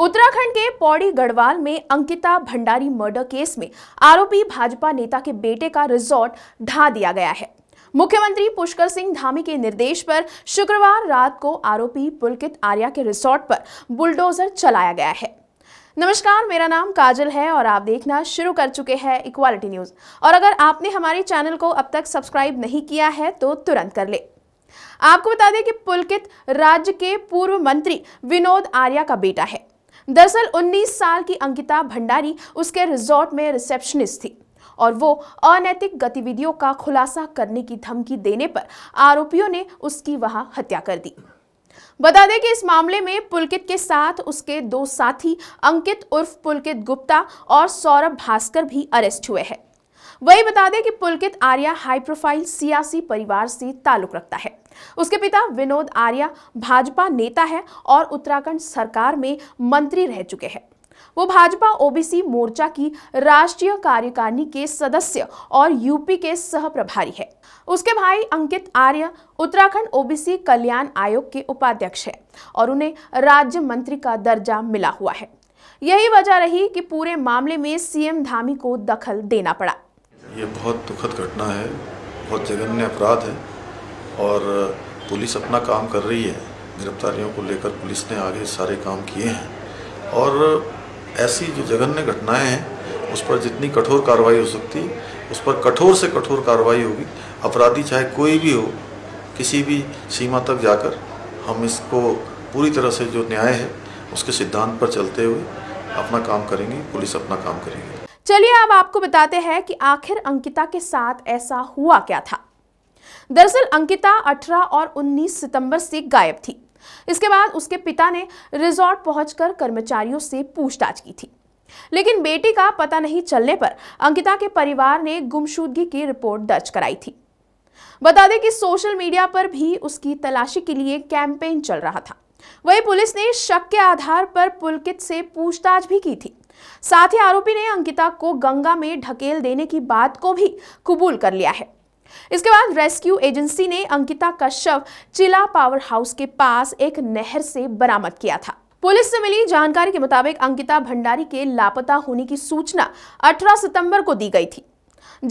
उत्तराखंड के पौड़ी गढ़वाल में Ankita Bhandari murder case में आरोपी भाजपा नेता के बेटे का रिजॉर्ट ढा दिया गया है मुख्यमंत्री पुष्कर सिंह धामी के निर्देश पर शुक्रवार रात को आरोपी पुलकित आर्या के रिसोर्ट पर बुलडोजर चलाया गया है नमस्कार मेरा नाम काजल है और आप देखना शुरू कर चुके हैं इक्वालिटी न्यूज़ और अगर आपने हमारे चैनल को अब तक सब्सक्राइब नहीं किया है तो तुरंत कर ले आपको बता दें कि पुलकित राज्य के पूर्व मंत्री विनोद आर्या का बेटा है दरअसल 19 साल की अंकिता भंडारी उसके रिजॉर्ट में रिसेप्शनिस्ट थी और वो अनैतिक गतिविधियों का खुलासा करने की धमकी देने पर आरोपियों ने उसकी वहां हत्या कर दी बता दें कि इस मामले में पुलकित के साथ उसके दो साथी अंकित उर्फ पुलकित गुप्ता और सौरभ भास्कर भी अरेस्ट हुए हैं वही बता दें कि पुलकित आर्या हाई प्रोफाइल सियासी परिवार से ताल्लुक रखता है उसके पिता विनोद आर्या भाजपा नेता है और उत्तराखंड सरकार में मंत्री रह चुके हैं वो भाजपा ओबीसी मोर्चा की राष्ट्रीय कार्यकारिणी के सदस्य और यूपी के सह प्रभारी है उसके भाई अंकित आर्य उत्तराखंड ओबीसी कल्याण आयोग के उपाध्यक्ष है और उन्हें राज्य मंत्री का दर्जा मिला हुआ है यही वजह रही कि पूरे मामले में सीएम धामी को दखल देना पड़ा ये बहुत दुखद घटना है बहुत जघन्य अपराध है और पुलिस अपना काम कर रही है गिरफ्तारियों को लेकर पुलिस ने आगे सारे काम किए हैं और ऐसी जो जघन्य घटनाएं हैं उस पर जितनी कठोर कार्रवाई हो सकती उस पर कठोर से कठोर कार्रवाई होगी अपराधी चाहे कोई भी हो किसी भी सीमा तक जाकर हम इसको पूरी तरह से जो न्याय है उसके सिद्धांत पर चलते हुए अपना काम करेंगे पुलिस अपना काम करेगी चलिए अब आपको बताते हैं कि आखिर अंकिता के साथ ऐसा हुआ क्या था दरअसल अंकिता 18 और 19 सितंबर से गायब थी इसके बाद उसके पिता ने रिजॉर्ट पहुंचकर कर्मचारियों से पूछताछ की थी लेकिन बेटी का पता नहीं चलने पर अंकिता के परिवार ने गुमशुदगी की रिपोर्ट दर्ज कराई थी बता दें कि सोशल मीडिया पर भी उसकी तलाशी के लिए कैंपेन चल रहा था वही पुलिस ने शक के आधार पर पुलकित से पूछताछ भी की थी साथ ही आरोपी ने अंकिता को गंगा में ढकेल देने की बात को भी कबूल कर लिया है इसके बाद रेस्क्यू एजेंसी ने अंकिता का शव चिला पावर हाउस के पास एक नहर से बरामद किया था पुलिस से मिली जानकारी के मुताबिक अंकिता भंडारी के लापता होने की सूचना 18 सितंबर को दी गई थी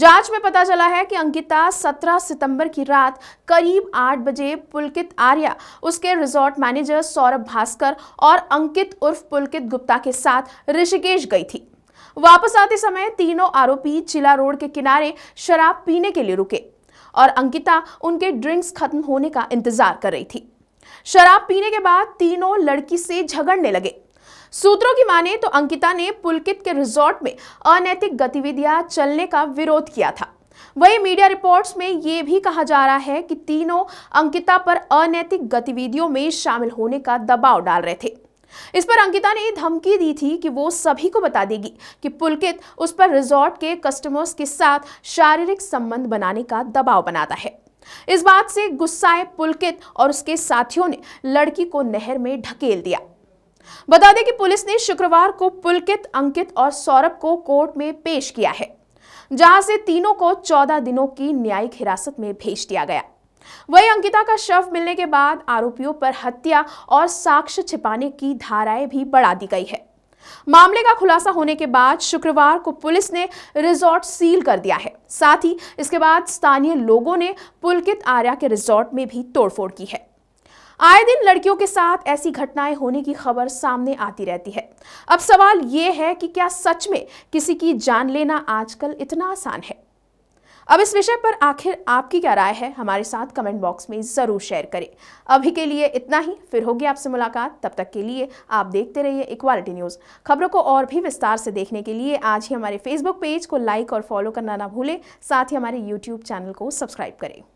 जांच में पता चला है कि अंकिता 17 सितंबर की रात करीब 8 बजे पुलकित आर्या उसके रिजॉर्ट मैनेजर सौरभ भास्कर और अंकित उर्फ पुलकित गुप्ता के साथ ऋषिकेश गई थी वापस आते समय तीनों आरोपी चिला रोड के किनारे शराब पीने के लिए रुके और अंकिता उनके ड्रिंक्स खत्म होने का इंतजार कर रही थी शराब पीने के बाद तीनों लड़की से झगड़ने लगे सूत्रों की माने तो अंकिता ने पुलकित के रिजॉर्ट में अनैतिक गतिविधियां चलने का विरोध किया था वही मीडिया रिपोर्ट्स में ये भी कहा जा रहा है कि तीनों अंकिता पर अनैतिक गतिविधियों में शामिल होने का दबाव डाल रहे थे इस पर अंकिता ने धमकी दी थी कि वो सभी को बता देगी कि पुलकित उस पर रिजॉर्ट के कस्टमर्स के साथ शारीरिक संबंध बनाने का दबाव बनाता है इस बात से गुस्साए पुलकित और उसके साथियों ने लड़की को नहर में ढकेल दिया बता दें कि पुलिस ने शुक्रवार को पुलकित अंकित और सौरभ को कोर्ट में पेश किया है जहां से तीनों को 14 दिनों की न्यायिक हिरासत में भेज दिया गया वही अंकिता का शव मिलने के बाद आरोपियों पर हत्या और साक्ष्य छिपाने की धाराएं भी बढ़ा दी गई है मामले का खुलासा होने के बाद शुक्रवार को पुलिस ने रिजॉर्ट सील कर दिया है साथ ही इसके बाद स्थानीय लोगों ने पुलकित आर्या के रिजॉर्ट में भी तोड़फोड़ की है आए दिन लड़कियों के साथ ऐसी घटनाएं होने की खबर सामने आती रहती है अब सवाल ये है कि क्या सच में किसी की जान लेना आजकल इतना आसान है अब इस विषय पर आखिर आपकी क्या राय है हमारे साथ कमेंट बॉक्स में ज़रूर शेयर करें अभी के लिए इतना ही फिर होगी आपसे मुलाकात तब तक के लिए आप देखते रहिए इक्वालिटी न्यूज़ खबरों को और भी विस्तार से देखने के लिए आज ही हमारे फेसबुक पेज को लाइक और फॉलो करना ना भूलें साथ ही हमारे यूट्यूब चैनल को सब्सक्राइब करें